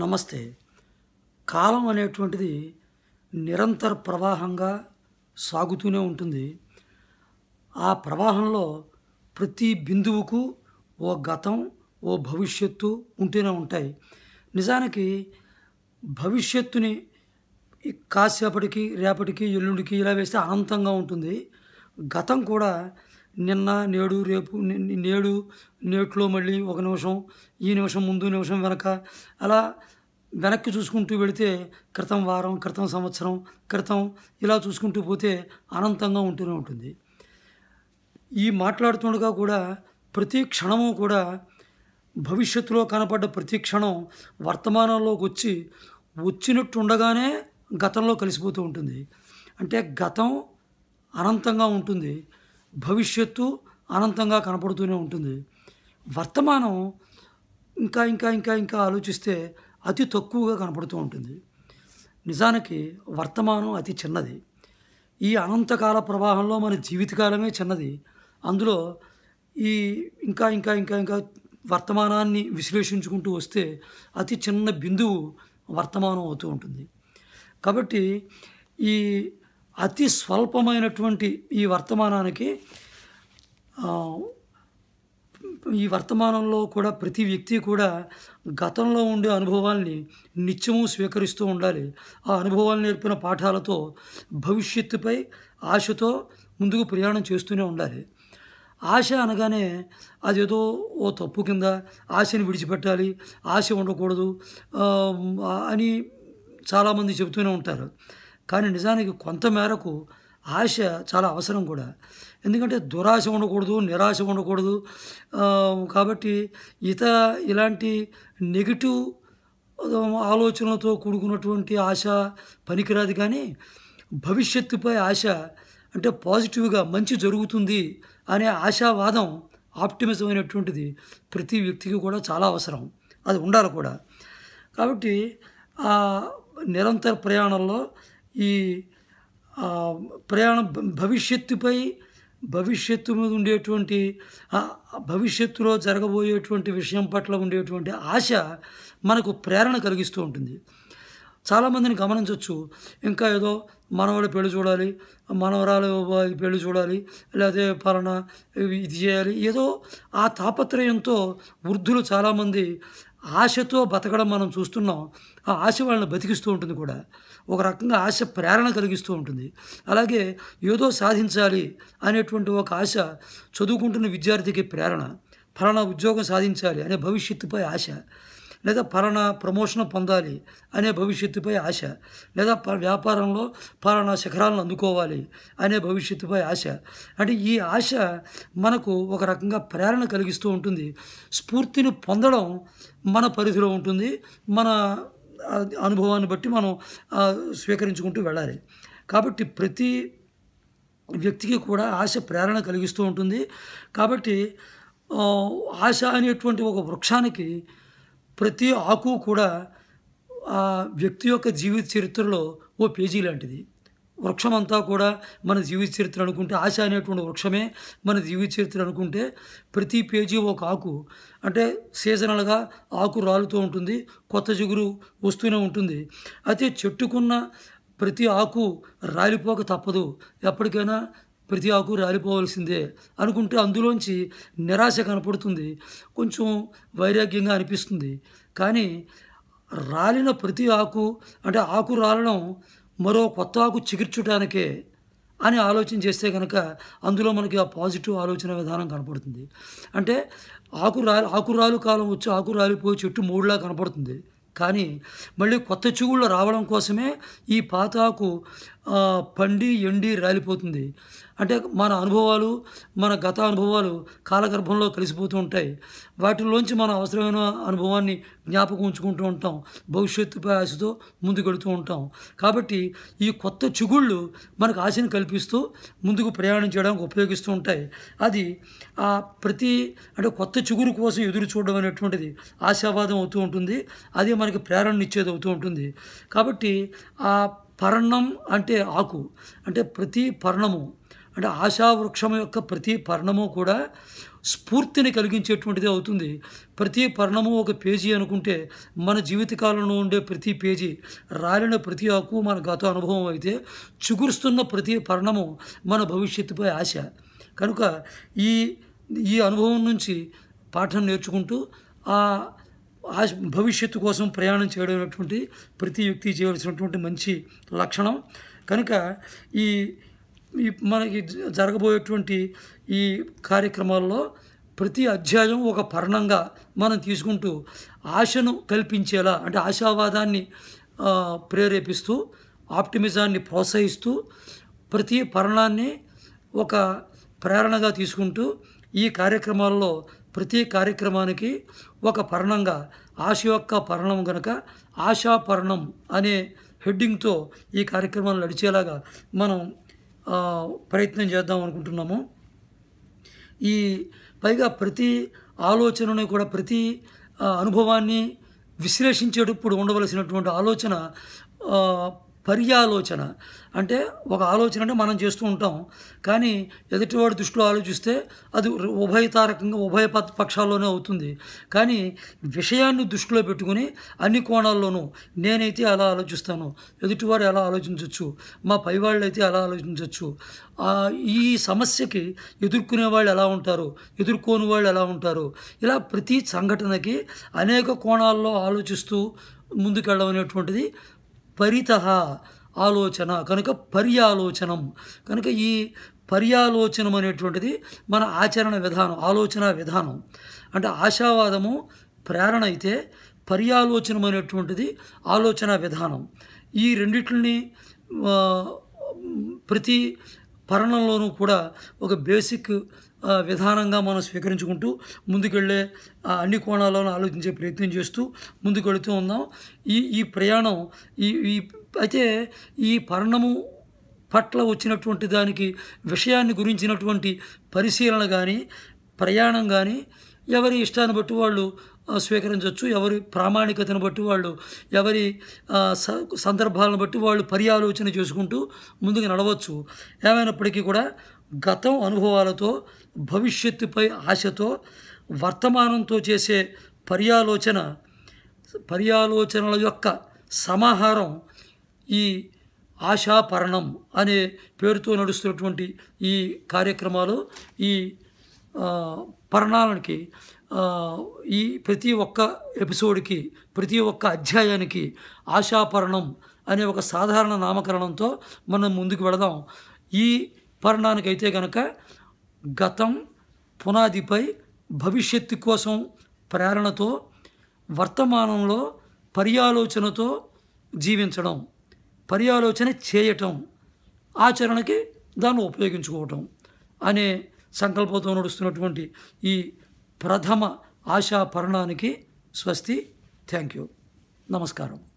నమస్తే కాలం అనేటువంటిది నిరంతర ప్రవాహంగా సాగుతూనే ఉంటుంది ఆ ప్రవాహంలో ప్రతి బిందువుకు ఓ గతం ఓ భవిష్యత్తు ఉంటూనే ఉంటాయి నిజానికి భవిష్యత్తుని కాసేపటికి రేపటికి ఎల్లుండికి ఇలా వేస్తే అనంతంగా ఉంటుంది గతం కూడా నిన్న నేడు రేపు నేడు నేట్లో మళ్ళీ ఒక నిమిషం ఈ నిమిషం ముందు నిమిషం వెనక అలా వెనక్కి చూసుకుంటూ వెళితే క్రితం వారం క్రితం సంవత్సరం క్రితం ఇలా చూసుకుంటూ పోతే అనంతంగా ఉంటూనే ఉంటుంది ఈ మాట్లాడుతుండగా కూడా ప్రతి క్షణము కూడా భవిష్యత్తులో కనపడ్డ ప్రతి క్షణం వర్తమానంలోకి వచ్చి వచ్చినట్టు ఉండగానే గతంలో కలిసిపోతూ ఉంటుంది అంటే గతం అనంతంగా ఉంటుంది భవిష్యత్తు అనంతంగా కనపడుతూనే ఉంటుంది వర్తమానం ఇంకా ఇంకా ఇంకా ఇంకా ఆలోచిస్తే అతి తక్కువగా కనపడుతూ ఉంటుంది నిజానికి వర్తమానం అతి చిన్నది ఈ అనంతకాల ప్రవాహంలో మన జీవితకాలమే చిన్నది అందులో ఈ ఇంకా ఇంకా ఇంకా ఇంకా వర్తమానాన్ని విశ్లేషించుకుంటూ వస్తే అతి చిన్న బిందువు వర్తమానం అవుతూ ఉంటుంది కాబట్టి ఈ అతి స్వల్పమైనటువంటి ఈ వర్తమానానికి ఈ వర్తమానంలో కూడా ప్రతి వ్యక్తి కూడా గతంలో ఉండే అనుభవాల్ని నిత్యము స్వీకరిస్తూ ఉండాలి ఆ అనుభవాలు నేర్పిన పాఠాలతో భవిష్యత్తుపై ఆశతో ముందుకు ప్రయాణం చేస్తూనే ఉండాలి ఆశ అనగానే అదేదో ఓ తప్పు కింద ఆశని విడిచిపెట్టాలి ఆశ ఉండకూడదు అని చాలామంది చెబుతూనే ఉంటారు కానీ నిజానికి కొంతమేరకు ఆశ చాలా అవసరం కూడా ఎందుకంటే దురాశ ఉండకూడదు నిరాశ ఉండకూడదు కాబట్టి ఇత ఇలాంటి నెగిటివ్ ఆలోచనలతో కూడుకున్నటువంటి ఆశ పనికిరాదు కానీ భవిష్యత్తుపై ఆశ అంటే పాజిటివ్గా మంచి జరుగుతుంది అనే ఆశావాదం ఆప్టిమిజం అయినటువంటిది ప్రతి వ్యక్తికి కూడా చాలా అవసరం అది ఉండాలి కూడా కాబట్టి నిరంతర ప్రయాణంలో ఈ ప్రయాణం భవిష్యత్తుపై భవిష్యత్తు మీద ఉండేటువంటి భవిష్యత్తులో జరగబోయేటువంటి విషయం పట్ల ఉండేటువంటి ఆశ మనకు ప్రేరణ కలిగిస్తూ ఉంటుంది చాలామందిని గమనించవచ్చు ఇంకా ఏదో మనవాడి పెళ్లి చూడాలి మనవరాలు పెళ్లి చూడాలి లేకపోతే పాలన ఇది చేయాలి ఏదో ఆ తాపత్రయంతో వృద్ధులు చాలామంది ఆశతో బతకడం మనం చూస్తున్నాం ఆ ఆశ వాళ్ళని బతికిస్తూ ఉంటుంది కూడా ఒక రకంగా ఆశ ప్రేరణ కలిగిస్తూ ఉంటుంది అలాగే ఏదో సాధించాలి అనేటువంటి ఒక ఆశ చదువుకుంటున్న విద్యార్థికి ప్రేరణ ఫలానా ఉద్యోగం సాధించాలి అనే భవిష్యత్తుపై ఆశ లేదా పలానా ప్రమోషన్ పొందాలి అనే భవిష్యత్తుపై ఆశ లేదా వ్యాపారంలో పలానా శిఖరాలను అందుకోవాలి అనే భవిష్యత్తుపై ఆశ అంటే ఈ ఆశ మనకు ఒక రకంగా ప్రేరణ కలిగిస్తూ ఉంటుంది స్ఫూర్తిని పొందడం మన పరిధిలో ఉంటుంది మన అనుభవాన్ని బట్టి మనం స్వీకరించుకుంటూ వెళ్ళాలి కాబట్టి ప్రతి వ్యక్తికి కూడా ఆశ ప్రేరణ కలిగిస్తూ ఉంటుంది కాబట్టి ఆశ అనేటువంటి ఒక వృక్షానికి ప్రతి ఆకు కూడా ఆ వ్యక్తి యొక్క జీవిత చరిత్రలో ఓ పేజీ లాంటిది వృక్షమంతా కూడా మన జీవిత చరిత్ర అనుకుంటే ఆశ అనేటువంటి వృక్షమే మన జీవిత చరిత్ర అనుకుంటే ప్రతి పేజీ ఒక ఆకు అంటే సీజనల్గా ఆకు రాలుతూ ఉంటుంది కొత్త జిగురు వస్తూనే ఉంటుంది అయితే చెట్టుకున్న ప్రతి ఆకు రాలిపోక తప్పదు ఎప్పటికైనా ప్రతి ఆకు రాలిపోవాల్సిందే అనుకుంటే అందులోంచి నిరాశ కనపడుతుంది కొంచెం వైరాగ్యంగా అనిపిస్తుంది కానీ రాలిన ప్రతి ఆకు అంటే ఆకు రాలడం మరో కొత్త ఆకు చికిర్చుటానికే అని ఆలోచన చేస్తే కనుక అందులో మనకి ఆ పాజిటివ్ ఆలోచన విధానం కనపడుతుంది అంటే ఆకు రా ఆకురాలు కాలం వచ్చి ఆకు రాలిపోయి చెట్టు మూడులా కనపడుతుంది కానీ మళ్ళీ కొత్త చిగుళ్ళు రావడం కోసమే ఈ పాత ఆకు పండి ఎండి రాలిపోతుంది అంటే మన అనుభవాలు మన గత అనుభవాలు కాలగర్భంలో కలిసిపోతూ ఉంటాయి వాటిలోంచి మన అవసరమైన అనుభవాన్ని జ్ఞాపకం ఉంచుకుంటూ ఉంటాం భవిష్యత్తుపై ఆశతో ముందుకెడుతూ ఉంటాం కాబట్టి ఈ కొత్త చిగుళ్ళు మనకు ఆశని కల్పిస్తూ ముందుకు ప్రయాణం చేయడానికి ఉపయోగిస్తూ ఉంటాయి అది ఆ ప్రతి అంటే కొత్త చిగురు కోసం ఎదురు చూడడం అనేటువంటిది ఆశావాదం అవుతూ ఉంటుంది అది మనకి ప్రేరణ ఇచ్చేది అవుతూ ఉంటుంది కాబట్టి ఆ పర్ణం అంటే ఆకు అంటే ప్రతి పర్ణము అంటే ఆశావృక్షం యొక్క ప్రతి పర్ణము కూడా స్ఫూర్తిని కలిగించేటువంటిది అవుతుంది ప్రతి పర్ణము ఒక పేజీ అనుకుంటే మన జీవితకాలంలో ఉండే ప్రతి పేజీ రాలిన ప్రతి ఆకు మన గత అనుభవం అయితే చిగురుస్తున్న ప్రతి పర్ణము మన భవిష్యత్తుపై ఆశ కనుక ఈ ఈ అనుభవం నుంచి పాఠం నేర్చుకుంటూ ఆ భవిష్యత్తు కోసం ప్రయాణం చేయడం అనేటువంటి ప్రతి వ్యక్తి చేయవలసినటువంటి మంచి లక్షణం కనుక ఈ ఈ మనకి జరగబోయేటువంటి ఈ కార్యక్రమాల్లో ప్రతి అధ్యాయం ఒక పర్ణంగా మనం తీసుకుంటూ ఆశను కల్పించేలా అంటే ఆశావాదాన్ని ప్రేరేపిస్తూ ఆప్టిమిజాన్ని ప్రోత్సహిస్తూ ప్రతి పర్ణాన్ని ఒక ప్రేరణగా తీసుకుంటూ ఈ కార్యక్రమాల్లో ప్రతి కార్యక్రమానికి ఒక పర్ణంగా ఆశ యొక్క పర్ణం గనక ఆశాపర్ణం అనే హెడ్డింగ్తో ఈ కార్యక్రమాలు నడిచేలాగా మనం ప్రయత్నం చేద్దాం అనుకుంటున్నాము ఈ పైగా ప్రతి ఆలోచనని కూడా ప్రతి అనుభవాన్ని విశ్లేషించేటప్పుడు ఉండవలసినటువంటి ఆలోచన పర్యాలోచన అంటే ఒక ఆలోచన అంటే మనం చేస్తూ ఉంటాం కానీ ఎదుటివాడు దృష్టిలో ఆలోచిస్తే అది ఉభయతారకంగా ఉభయ పక్షాల్లోనే అవుతుంది కానీ విషయాన్ని దృష్టిలో పెట్టుకుని అన్ని కోణాల్లోనూ నేనైతే అలా ఆలోచిస్తాను ఎదుటివారు ఎలా ఆలోచించవచ్చు మా పైవాళ్ళు అయితే ఎలా ఆలోచించవచ్చు ఈ సమస్యకి ఎదుర్కొనే వాళ్ళు ఎలా ఉంటారు ఎదుర్కోని వాళ్ళు ఎలా ఉంటారు ఇలా ప్రతి సంఘటనకి అనేక కోణాల్లో ఆలోచిస్తూ ముందుకెళ్ళమనేటువంటిది పరిత ఆలోచన కనుక పర్యాలోచనం కనుక ఈ పర్యాలోచనం అనేటువంటిది మన ఆచరణ విధానం ఆలోచన విధానం అంటే ఆశావాదము ప్రేరణ అయితే పర్యాలోచనం అనేటువంటిది ఆలోచన విధానం ఈ రెండిటిని ప్రతి పరణంలోనూ కూడా ఒక బేసిక్ విధానంగా మనం స్వీకరించుకుంటూ ముందుకెళ్ళే అన్ని కోణాలను ఆలోచించే ప్రయత్నం చేస్తూ ముందుకు వెళుతూ ఉందాం ఈ ఈ ప్రయాణం ఈ ఈ అయితే ఈ పర్ణము పట్ల వచ్చినటువంటి దానికి విషయాన్ని గురించినటువంటి పరిశీలన కానీ ప్రయాణం కానీ ఎవరి ఇష్టాన్ని బట్టి వాళ్ళు స్వీకరించవచ్చు ఎవరి ప్రామాణికతను బట్టి వాళ్ళు ఎవరి సందర్భాలను బట్టి వాళ్ళు పర్యాలోచన చేసుకుంటూ ముందుకు నడవచ్చు ఏమైనప్పటికీ కూడా గతం అనుభవాలతో భవిష్యత్తుపై ఆశతో వర్తమానంతో చేసే పర్యాలోచన పర్యాలోచనల యొక్క సమాహారం ఈ ఆశాపరణం అనే పేరుతో నడుస్తున్నటువంటి ఈ కార్యక్రమాలు ఈ పరణాలకి ఈ ప్రతి ఒక్క ఎపిసోడ్కి ప్రతి ఒక్క అధ్యాయానికి ఆశాపరణం అనే ఒక సాధారణ నామకరణంతో మనం ముందుకు వెళదాం ఈ అయితే గనక గతం పునాదిపై భవిష్యత్తు కోసం ప్రేరణతో వర్తమానంలో పర్యాలోచనతో జీవించడం పర్యాలోచన చేయటం ఆచరణకి దాన్ని ఉపయోగించుకోవటం అనే సంకల్పంతో నడుస్తున్నటువంటి ఈ ప్రథమ ఆశా పరణానికి స్వస్తి థ్యాంక్ యూ నమస్కారం